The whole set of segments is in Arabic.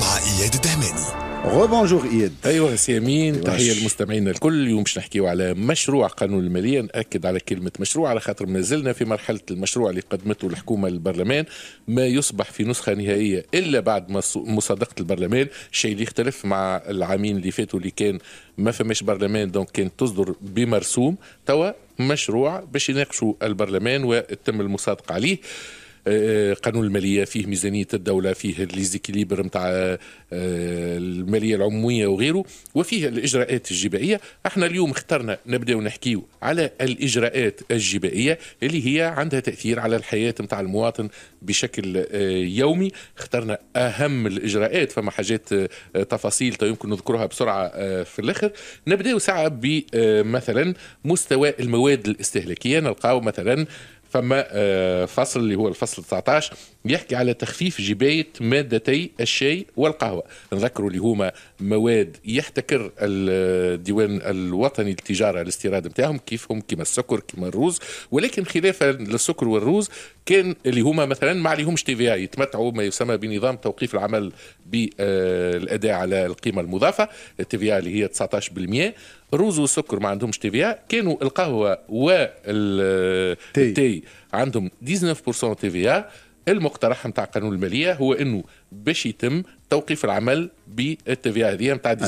مع اياد الدهماني بونجور اياد ايوه سي امين تحيه لمستمعينا الكل اليوم باش نحكيو على مشروع قانون الماليه ناكد على كلمه مشروع على خاطر ما زلنا في مرحله المشروع اللي قدمته الحكومه للبرلمان ما يصبح في نسخه نهائيه الا بعد مصادقه البرلمان شيء اللي يختلف مع العامين اللي فاتوا اللي كان ما فماش برلمان دونك كانت تصدر بمرسوم توا مشروع باش يناقشوا البرلمان وتتم المصادقه عليه قانون الماليه فيه ميزانيه الدوله فيه ليزيكيليبر نتاع آه، الماليه العموميه وغيره وفيه الاجراءات الجبائيه احنا اليوم اخترنا نبداو نحكيو على الاجراءات الجبائيه اللي هي عندها تاثير على الحياه نتاع المواطن بشكل آه، يومي اخترنا اهم الاجراءات فما حاجات آه، تفاصيل يمكن نذكرها بسرعه في الاخر نبداو ساعه بمثلا مستوى المواد الاستهلاكيه نلقاو مثلا فما آه، فصل اللي هو الفصل 19 يحكي على تخفيف جباية مادتي الشاي والقهوة نذكروا اللي هما مواد يحتكر الديوان الوطني للتجارة الاستيراد بتاعهم كيفهم كيما السكر كيما الروز ولكن خلافا للسكر والروز كان اللي هما مثلا ما عليهمش تي في يتمتعوا ما يسمى بنظام توقيف العمل بالاداء على القيمه المضافه التي في اللي هي 19% الروز والسكر ما عندهمش تي في كانوا القهوه والتي عندهم 19% تي في المقترح نتاع قانون الماليه هو انه باش يتم توقيف العمل بالتي في هذه نتاع 19%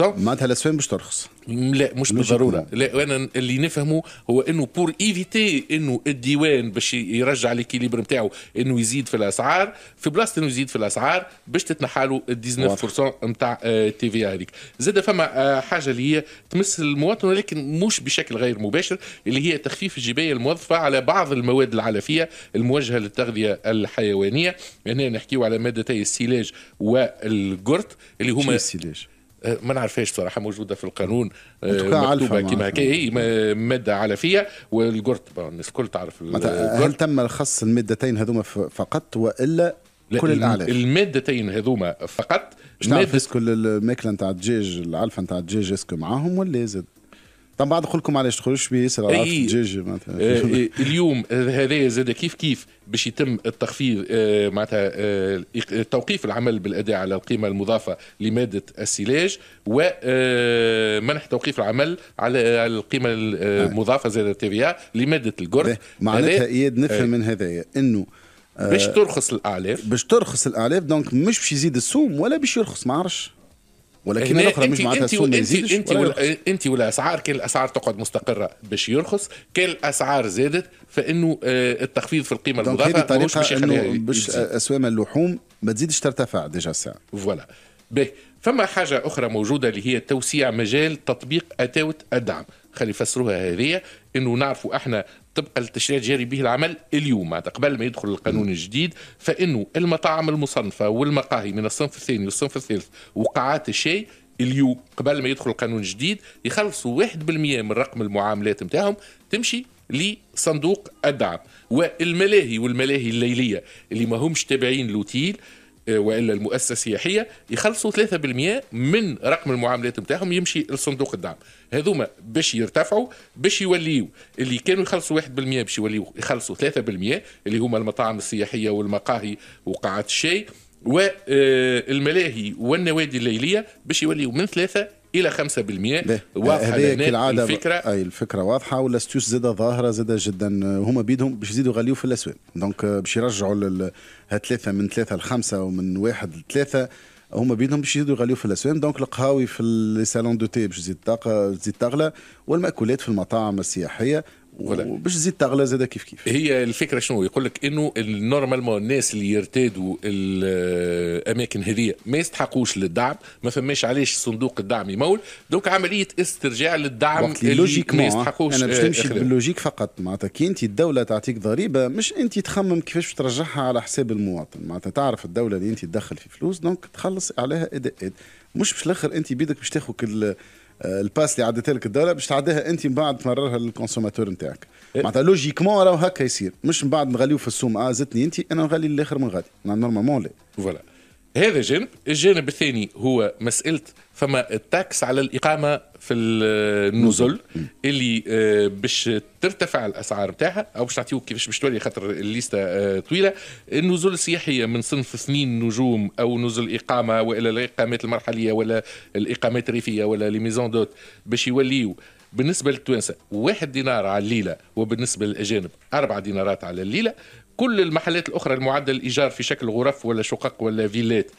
معناتها الاسفين باش ترخص لا مش بالضروره لا انا اللي نفهمه هو انه بور ايفيتي انه الديوان باش يرجع ليكيليبر نتاعو انه يزيد في الاسعار في بلاصه انه يزيد في الاسعار باش تتنحى له 19% نتاع التي آه، في هذيك زاد فما آه، حاجه اللي هي تمس المواطن ولكن مش بشكل غير مباشر اللي هي تخفيف الجبايه الموظفه على بعض المواد العلفيه الموجهه للتغذيه الحيوانيه هنا يعني نحكيو على مادتي السيلاج والجرت اللي هما السيلاج آه، ما نعرفهاش صراحة موجوده في القانون آه، مكتوبه كما هكا هي إيه، ماده علفيه والجرت الناس الكل تعرف هل تم الخص المادتين هذوما فقط والا كل الاعلاف المادتين هذوما فقط نعرف كل الماكله نتاع الدجاج العلفه نتاع الدجاج اسكو معاهم ولا زاد طبعا بعد نقول لكم علاش تخرجش بيه سلعه إيه, إيه، معناتها إيه، إيه، اليوم هذايا زاد كيف كيف باش يتم التخفيض آه، معناتها آه، توقيف العمل بالاداء على القيمه المضافه لماده السلاج ومنح آه، توقيف العمل على القيمه المضافه زي التي لماده الجرد معناتها اياد نفهم من هذايا انه باش ترخص الاعلاف باش ترخص الاعلاف دونك مش باش يزيد السوم ولا باش يرخص ما عرفش ولكن إيه، الاخرى مش معناتها السوق ما يزيدش انت ولا انت والاسعار كان الاسعار تقعد مستقره باش يرخص كان الاسعار زادت فانه آه، التخفيض في القيمه المضافه مش باش يخليها باش اسوام اللحوم ما تزيدش ترتفع ديجا الساعه فوالا به فما حاجة أخرى موجودة اللي هي توسيع مجال تطبيق أتاوة الدعم خلي يفسروها هذه انه نعرفوا احنا طبقا للتشريع الجاري به العمل اليوم قبل ما يدخل القانون الجديد فانه المطاعم المصنفه والمقاهي من الصنف الثاني والصنف الثالث وقاعات الشاي اليوم قبل ما يدخل القانون الجديد يخلصوا 1% من رقم المعاملات نتاعهم تمشي لصندوق الدعم والملاهي والملاهي الليليه اللي ما همش تابعين لوتيل والا المؤسسه السياحيه يخلصوا 3% من رقم المعاملات نتاعهم يمشي لصندوق الدعم هذوما باش يرتفعوا باش يوليوا اللي كانوا يخلصوا 1% باش يوليوا يخلصوا 3% اللي هما المطاعم السياحيه والمقاهي وقاعات الشاي والملاهي والنوادي الليليه باش يوليوا من 3 الى 5% واضحه العاده الفكره اي الفكره واضحه والاستوس زاده ظاهره زاده جدا هما بيدهم باش يزيدوا غاليو في الاسواق دونك باش يرجعوا ثلاثه من ثلاثه لخمسه ومن واحد لثلاثه هما بيدهم باش يزيدوا غاليو في الاسواق دونك القهاوي في سالون دو تي باش تزيد تزيد تغلى والماكولات في المطاعم السياحيه وباش تزيد تغلى زاد كيف كيف هي الفكره شنو يقول لك انه نورمالمون الناس اللي يرتادوا الاماكن هذه ما يستحقوش للدعم ما فماش علاش صندوق الدعم يمول دونك عمليه استرجاع للدعم اللي ما يستحقوش انا باش نمشي آه، باللوجيك فقط معناتها كي انت الدوله تعطيك ضريبه مش انت تخمم كيفاش ترجعها على حساب المواطن معناتها تعرف الدوله اللي انت تدخل في فلوس دونك تخلص عليها اداءات مش باش الاخر انت بيدك باش تاخذ آه، الباس اللي عدت لك الدوله باش تعديها انت من بعد تمررها للكونسوماتور نتاعك إيه. معناتها لوجيكمون راهو هكا يصير مش من بعد نغليو في السوم اه زدتني انت انا نغلي الاخر من غادي نورمالمون لا فوالا هذا جانب الجانب الثاني هو مسألة فما التاكس على الإقامة في النزل اللي آه، باش ترتفع الأسعار نتاعها أو باش نعطيوك كيفاش باش تولي خاطر الليستة آه، طويلة النزول السياحية من صنف اثنين نجوم أو نزل إقامة وإلا الإقامات المرحلية ولا الإقامات الريفية ولا لي ميزون دوت باش يوليو بالنسبة للتوانسة واحد دينار على الليلة وبالنسبة للأجانب أربعة دينارات على الليلة كل المحلات الاخرى المعدل الايجار في شكل غرف ولا شقق ولا فيلات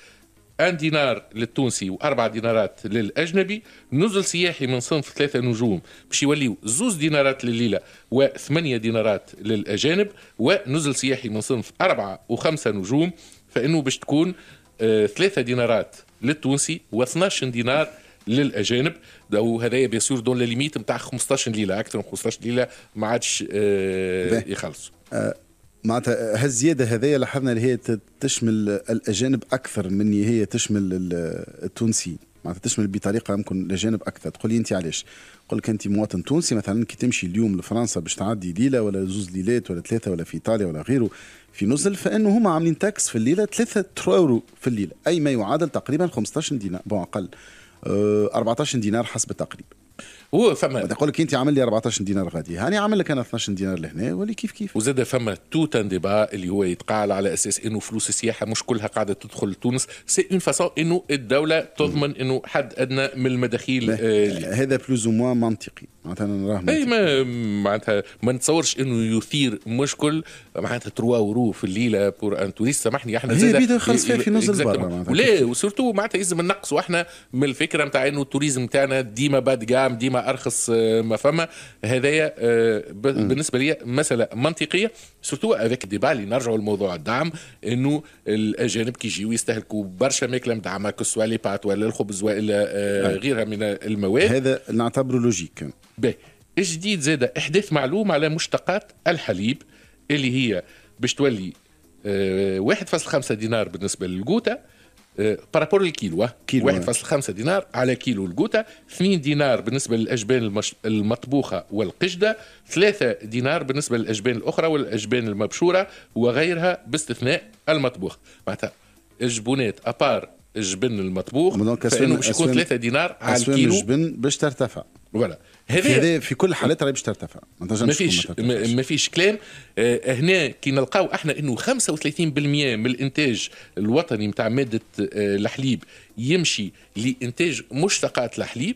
ان دينار للتونسي واربع دينارات للاجنبي نزل سياحي من صنف ثلاثه نجوم باش يوليو زوز دينارات لليله وثمانيه دينارات للاجانب ونزل سياحي من صنف اربعه وخمسه نجوم فانه باش تكون آه، ثلاثه دينارات للتونسي و12 دينار للاجانب وهذايا بيان سور دون لا ليميت نتاع 15 ليله اكثر من 15 ليله ما عادش آه، يخلصوا آه، معناتها هالزياده هذايا لاحظنا اللي هي تشمل الاجانب اكثر من هي تشمل التونسيين معناتها تشمل بطريقه يمكن الاجانب اكثر تقول لي انت علاش قل لك انت مواطن تونسي مثلا كي تمشي اليوم لفرنسا باش تعدي ليله ولا زوز ليلات ولا ثلاثه ولا في ايطاليا ولا غيره في نزل فانه هما عاملين تاكس في الليله ثلاثه ترورو في الليله اي ما يعادل تقريبا 15 دينار بون اقل 14 آه، دينار حسب التقريب هو فما تقول لك انت عامل لي 14 دينار غادي هاني عامل لك انا 12 دينار لهنا ولي كيف كيف وزاد فما توت ان ديبا اللي هو يتقال على اساس انه فلوس السياحه مش كلها قاعده تدخل لتونس سي اون فاسون انه الدوله تضمن انه حد ادنى من المداخيل آه هذا بلوز موا منطقي معناتها نراه اي ما معناتها ما نتصورش انه يثير مشكل معناتها تروا ورو في الليله بور ان توريست سامحني احنا زاد بيدا خلص فيها في نزل برا ولا وسورتو معناتها لازم نقصوا احنا من الفكره نتاع انه التوريزم تاعنا ديما باد جام ديما ارخص آه، ما فما هذايا آه، بالنسبه لي مساله منطقيه سورتو هذاك دي بالي نرجعوا لموضوع الدعم انه الاجانب كي يجيو يستهلكوا برشا ماكله مدعمه كسوا لي بات ولا الخبز ولا آه، غيرها من المواد هذا نعتبره لوجيك باهي جديد زاد احداث معلوم على مشتقات الحليب اللي هي باش تولي 1.5 دينار بالنسبه للجوته بارابور الكيلو, كيلو 1.5 دينار على كيلو الجوتا 2 دينار بالنسبة للأجبان المش... المطبوخة والقشدة 3 دينار بالنسبة للأجبان الأخرى والأجبان المبشورة وغيرها باستثناء المطبوخ معناتها الجبونات أبار الجبن المطبوخ فإنه باش يكون 3 دينار على الكيلو الجبن باش ترتفع فوالا هذا في كل الحالات راهي باش ترتفع ما فيش ما, ما فيش كلام آه هنا كي نلقاو احنا انه 35% من الانتاج الوطني نتاع ماده آه الحليب يمشي لانتاج مشتقات الحليب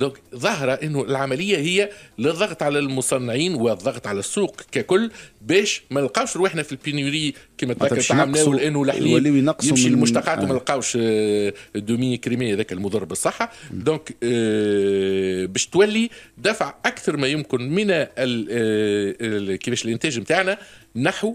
دونك ظهر انه العمليه هي للضغط على المصنعين والضغط على السوق ككل باش ما نلقاوش روحنا في البينوري كما تذكر تعاملناو لانه الحليب يمشي المشتقات وما آه. نلقاوش آه، دومي كريمي هذاك المضر بالصحه دونك آه باش تولي دفع اكثر ما يمكن من آه، كيفاش الانتاج نتاعنا نحو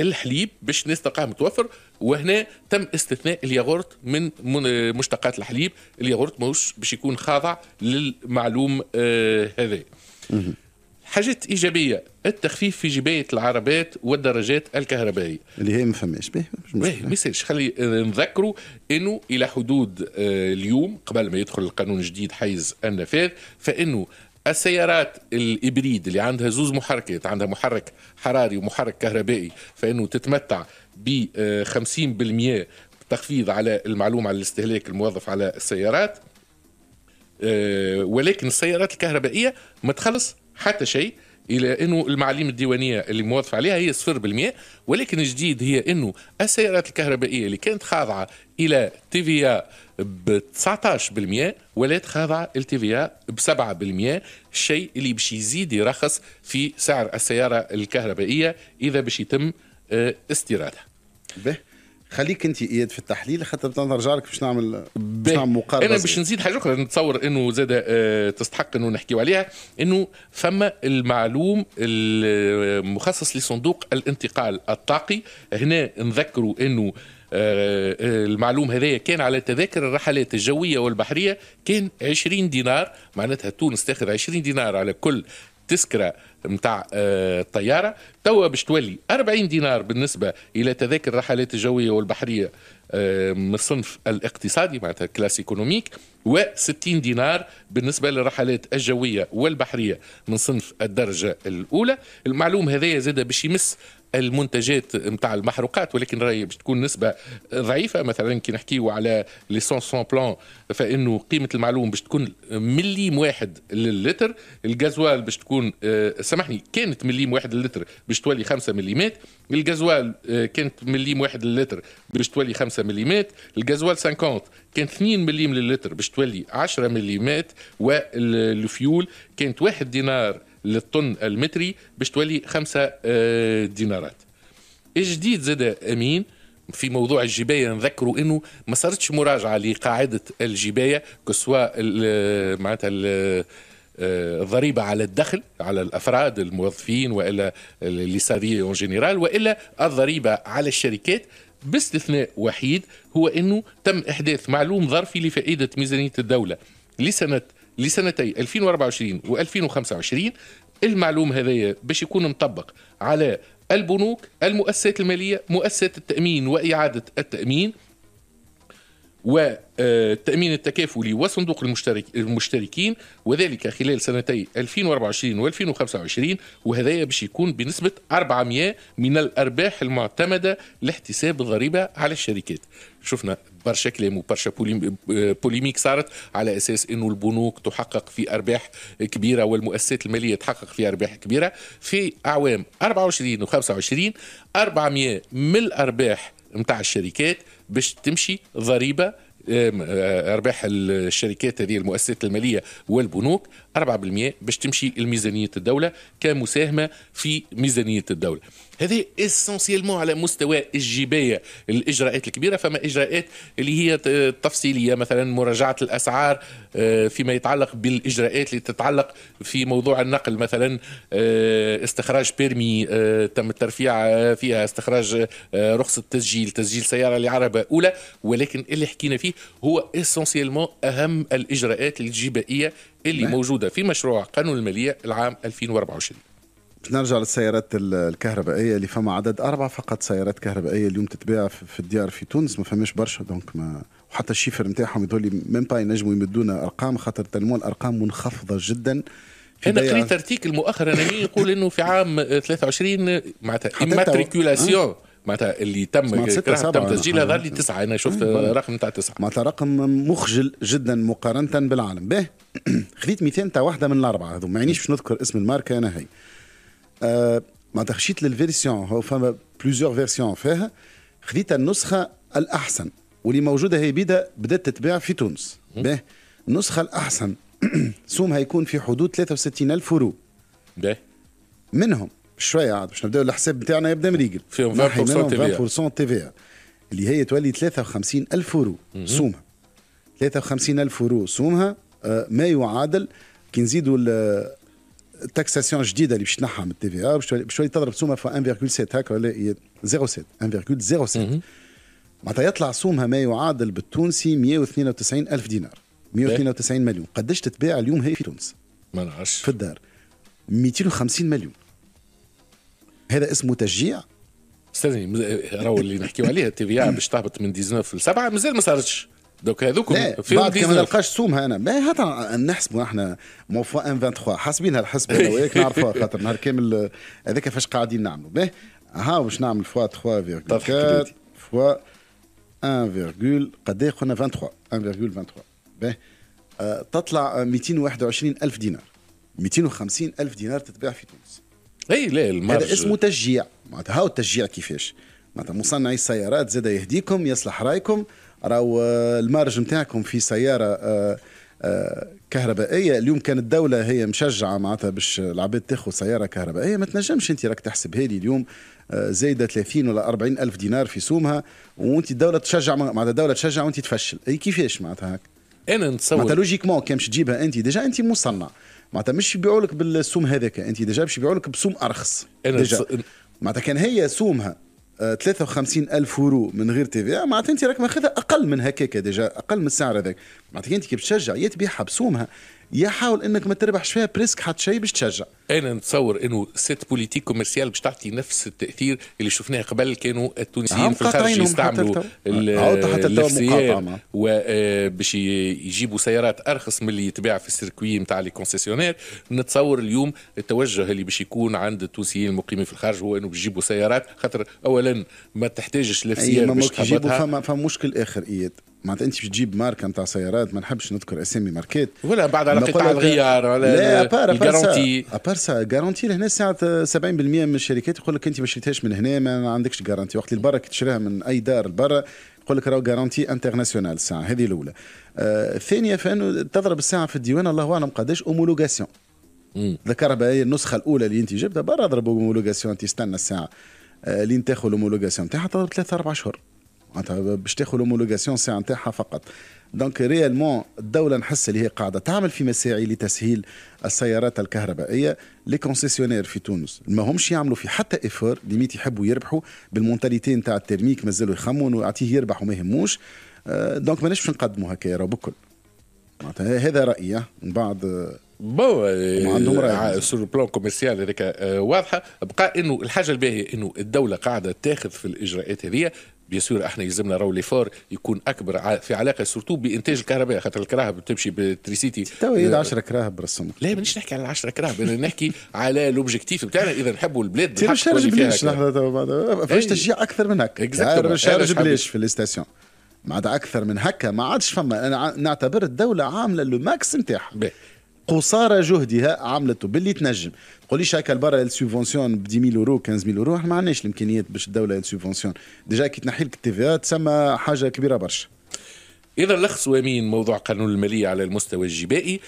الحليب باش الناس تلقاه متوفر وهنا تم استثناء الياغورت من آه، مشتقات الحليب الياغورت ماهوش باش يكون خاضع للمعلوم آه هذا حاجات ايجابيه التخفيف في جبايه العربات والدرجات الكهربائيه اللي هي ما فماش باهي ما يصيرش خلي آه، نذكروا انه الى حدود آه، اليوم قبل ما يدخل القانون الجديد حيز النفاذ فانه السيارات الإبريد اللي عندها زوز محركات عندها محرك حراري ومحرك كهربائي فإنه تتمتع ب 50% آه، تخفيض على المعلومة على الاستهلاك الموظف على السيارات آه، ولكن السيارات الكهربائية ما تخلص حتى شيء الى انه المعاليم الديوانيه اللي موظف عليها هي 0% ولكن الجديد هي انه السيارات الكهربائيه اللي كانت خاضعه الى تي في ب 19% ولات خاضعه في ب 7% الشيء اللي باش يزيد يرخص في سعر السياره الكهربائيه اذا باش يتم آه، استيرادها. به خليك انت اياد في التحليل خاطر نرجع لك باش نعمل انا باش نزيد حاجه اخرى نتصور انه زاد آه، تستحق انه نحكيو عليها انه فما المعلوم المخصص لصندوق الانتقال الطاقي هنا نذكروا انه آه، آه، المعلوم هذايا كان على تذاكر الرحلات الجويه والبحريه كان 20 دينار معناتها تونس تاخذ 20 دينار على كل تذكره نتاع الطياره توا باش تولي 40 دينار بالنسبه الى تذاكر الرحلات الجويه والبحريه آه، من صنف الاقتصادي معناتها كلاس ايكونوميك و60 دينار بالنسبة للرحلات الجوية والبحرية من صنف الدرجة الأولى المعلوم هذايا زاد باش يمس المنتجات نتاع المحروقات ولكن راهي باش تكون نسبه ضعيفه مثلا كي نحكيو على ليسونس سون بلان فانه قيمه المعلوم باش تكون مليم واحد للتر الجازوال باش تكون آه، سامحني كانت مليم واحد للتر باش تولي 5 ملم الجازوال آه، كانت مليم واحد للتر باش تولي 5 ملم الجازوال 50 كانت 2 مليم للتر باش تولي 10 مليمات والفيول كانت 1 دينار للطن المتري باش تولي 5 آه، دينارات الجديد زاد امين في موضوع الجبايه نذكروا انه ما صارتش مراجعه لقاعده الجبايه كسوا آه، معناتها آه، الضريبه على الدخل على الافراد الموظفين والا لي سافي اون جينيرال والا الضريبه على الشركات باستثناء وحيد هو انه تم احداث معلوم ظرفي لفائده ميزانيه الدوله لسنه لسنتي 2024 و2025 المعلوم هذايا باش يكون مطبق على البنوك، المؤسسات الماليه، مؤسسات التامين واعاده التامين، والتأمين التكافلي وصندوق المشتركين وذلك خلال سنتي 2024 و 2025 وهذا باش يكون بنسبة 400 من الأرباح المعتمدة لاحتساب الضريبة على الشركات شفنا برشا كلام وبرشا بوليميك صارت على اساس انه البنوك تحقق في ارباح كبيره والمؤسسات الماليه تحقق في ارباح كبيره في اعوام 24 و 25 400 من الارباح نتاع الشركات باش تمشي ضريبه ارباح الشركات هذه المؤسسات الماليه والبنوك 4% باش تمشي لميزانيه الدوله كمساهمه في ميزانيه الدوله هذه اسونسيلمون على مستوى الجبايه الاجراءات الكبيره فما اجراءات اللي هي تفصيليه مثلا مراجعه الاسعار آه، فيما يتعلق بالاجراءات اللي تتعلق في موضوع النقل مثلا آه، استخراج بيرمي آه، تم الترفيع فيها استخراج رخصه تسجيل تسجيل سياره لعربه اولى ولكن اللي حكينا فيه هو اسونسيلمون اهم الاجراءات الجبائيه اللي نعم. موجوده في مشروع قانون الماليه العام 2024 نرجع للسيارات الكهربائية اللي فما عدد أربعة فقط سيارات كهربائية اليوم تتباع في الديار في تونس ما فماش برشا دونك ما وحتى الشيفر نتاعهم يظهر من ميم با ينجموا يمدونا أرقام خاطر تنمو الارقام منخفضة جدا انا قريت ارتيكل مؤخرا يقول انه في عام 23 معناتها اماتريكولاسيون معناتها اللي تم تم تسجيلها ظهر لي تسعه انا شفت أيوة. رقم تاع تسعه معناتها رقم مخجل جدا مقارنه بالعالم به خذيت مثال تاع واحده من الاربعه هذو ما يعنيش باش نذكر اسم الماركه انا هي ما أه، معناتها خشيت للفيرسيون هو فما بليزيور فيرسيون فيها خذيت النسخه الاحسن واللي موجوده هي بدا بدات تتباع في تونس به النسخه الاحسن سومها يكون في حدود 63000 فرو به منهم شوية عاد باش نبداو الحساب نتاعنا يبدا مريقل فيهم 20% تي في اللي هي تولي 53 ألف فرو سومها 53 ألف فرو سومها آه، ما يعادل كي نزيدوا التاكساسيون الجديده آه، اللي باش تنحى من التي في باش تولي تضرب سومها في 1.7 هكا ولا 0.7 1.07 معناتها يطلع سومها ما يعادل بالتونسي 192 ألف دينار 192 مليون قداش تتباع اليوم هي في تونس ما نعرفش في الدار 250 مليون هذا اسمه تشجيع استاذ راهو اللي نحكيو عليها تي في باش تهبط من 19 ل 7 مازال ما صارتش دوك هذوك في بعد كما ما نلقاش سومها انا ما حتى نحسبوا احنا مون فوا ان 23 حاسبين هالحسبه انا وياك نعرفوها خاطر نهار كامل هذاك فاش قاعدين نعملوا باه ها باش نعمل فوا 3.4 فوا 1, قد ايه قلنا 23 1.23 باه تطلع 221 الف دينار 250 الف دينار تتباع في تونس اي ليه المرج هذا اسمه تشجيع معناتها هاو التشجيع كيفاش معناتها مصنعي السيارات زاد يهديكم يصلح رايكم راهو آه، المارج نتاعكم في سياره آه، آه، كهربائيه اليوم كان الدوله هي مشجعه معناتها باش العباد تاخذ سياره كهربائيه ما تنجمش انت راك تحسبها لي اليوم زايده 30 ولا 40 الف دينار في سومها وانت الدوله تشجع معناتها الدوله تشجع وانت تفشل اي كيفاش معناتها هاك؟ انا نتصور معناتها لوجيكمون كان باش تجيبها انت ديجا انت مصنع معناتها مش يبيعوا لك بالسوم هذاك انت ديجا باش يبيعوا لك بسوم ارخص ديجا معناتها كان هي سومها 53 آه، ألف يورو من غير تي في آه، معناتها انت راك ماخذها اقل من هكاك ديجا اقل من السعر هذاك معناتها انت كي تشجع يا تبيعها بسومها يا حاول انك ما تربحش فيها بريسك حتى شيء باش تشجع انا نتصور انه سيت بوليتيك كوميرسيال باش تعطي نفس التاثير اللي شفناه قبل كانوا التونسيين في الخارج يستعملوا النفسيات آه، وباش آه، يجيبوا سيارات ارخص من اللي يتباع في السيركوي نتاع لي كونسيسيونير نتصور اليوم التوجه اللي باش يكون عند التونسيين المقيمين في الخارج هو انه باش يجيبوا سيارات خاطر اولا ما تحتاجش نفسيات باش تجيبوا فما فما مشكل اخر اياد معناتها انت تجيب ماركه نتاع سيارات ما نحبش نذكر اسامي ماركات ولا بعد على قطع الغيار ولا لا ابار الجارونتي ابار سا جارونتي لهنا ساعه 70% من الشركات يقول لك انت ما شريتهاش من هنا ما عندكش جارونتي وقت اللي برا كي تشريها من اي دار برا يقول لك راهو جارونتي انترناسيونال الساعه هذه الاولى آه، الثانيه آه فانه تضرب الساعه في الديوان الله اعلم قداش اومولوغاسيون الكهرباء هي النسخه الاولى اللي انت جبتها برا اضرب اومولوغاسيون تستنى الساعه اللي آه، لين تاخذ الاومولوغاسيون تاعها تضرب ثلاثة اربع اشهر معناتها باش تاخذ الهومولوغاسيون ساعه نتاعها فقط دونك ريالمون الدوله نحس اللي هي قاعده تعمل في مساعي لتسهيل السيارات الكهربائيه لي كونسيسيونير في تونس ما همش يعملوا في حتى افور ليميت يحبوا يربحوا بالمونتاليتي نتاع الترميك مازالوا يخمون ويعطيه يربح وما يهموش دونك euh, ماناش باش نقدموا هكا راهو بكل معناتها هذا رايي آه، من بعد بو آه، عندهم راي سور بلان كوميرسيال هذاك آه، واضحه بقى انه الحاجه الباهيه انه الدوله قاعده تاخذ في الاجراءات هذه بيسور احنا يلزمنا رو ليفور يكون اكبر في علاقه سورتو بانتاج الكهرباء خاطر الكراهب بتمشي بالتريسيتي تو 10 كراهب رسم لا مانيش نحكي على 10 كراهب انا نحكي على لوبجيكتيف بتاعنا اذا نحبوا البلاد تي ريشارج بليش لحظه فاش إيه. تشجيع اكثر من هكا شارج بليش في الاستاسيون معناتها اكثر من هكا ما عادش فما انا نعتبر الدوله عامله لو ماكس نتاعها قصارى جهدها عملته باللي تنجم تقوليش هكا برا السوبونسيون ب 10000 اورو 15000 اورو ما عندناش الامكانيات باش الدوله السوبونسيون ديجا كي تنحي لك التي تسمى حاجه كبيره برشا اذا لخص امين موضوع قانون الماليه على المستوى الجبائي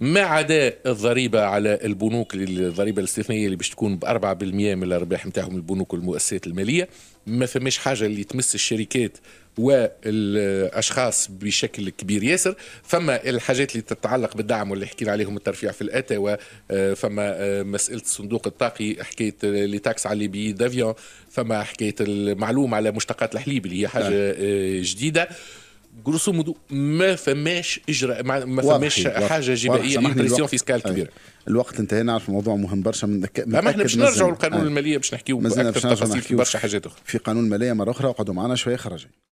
ما عدا الضريبة على البنوك الضريبة الاستثنائية اللي باش تكون ب 4% من الأرباح نتاعهم البنوك والمؤسسات المالية ما فماش حاجة اللي تمس الشركات والاشخاص بشكل كبير ياسر فما الحاجات اللي تتعلق بالدعم واللي حكينا عليهم الترفيع في الاتى آه، فما آه، مساله الصندوق الطاقي حكايه لي تاكس على لي بي دافيون فما حكايه المعلوم على مشتقات الحليب اللي هي حاجه نعم. آه، جديده جروسو مودو ما فماش اجراء ما فماش حاجه جبائيه بريسيون فيسكال كبيره الوقت انتهى نعرف الموضوع مهم برشا من دك... ما احنا باش نرجعوا للقانون آه. الماليه باش نحكيو اكثر تفاصيل برشا حاجات اخرى في قانون الماليه مره اخرى اقعدوا معنا شويه خرجين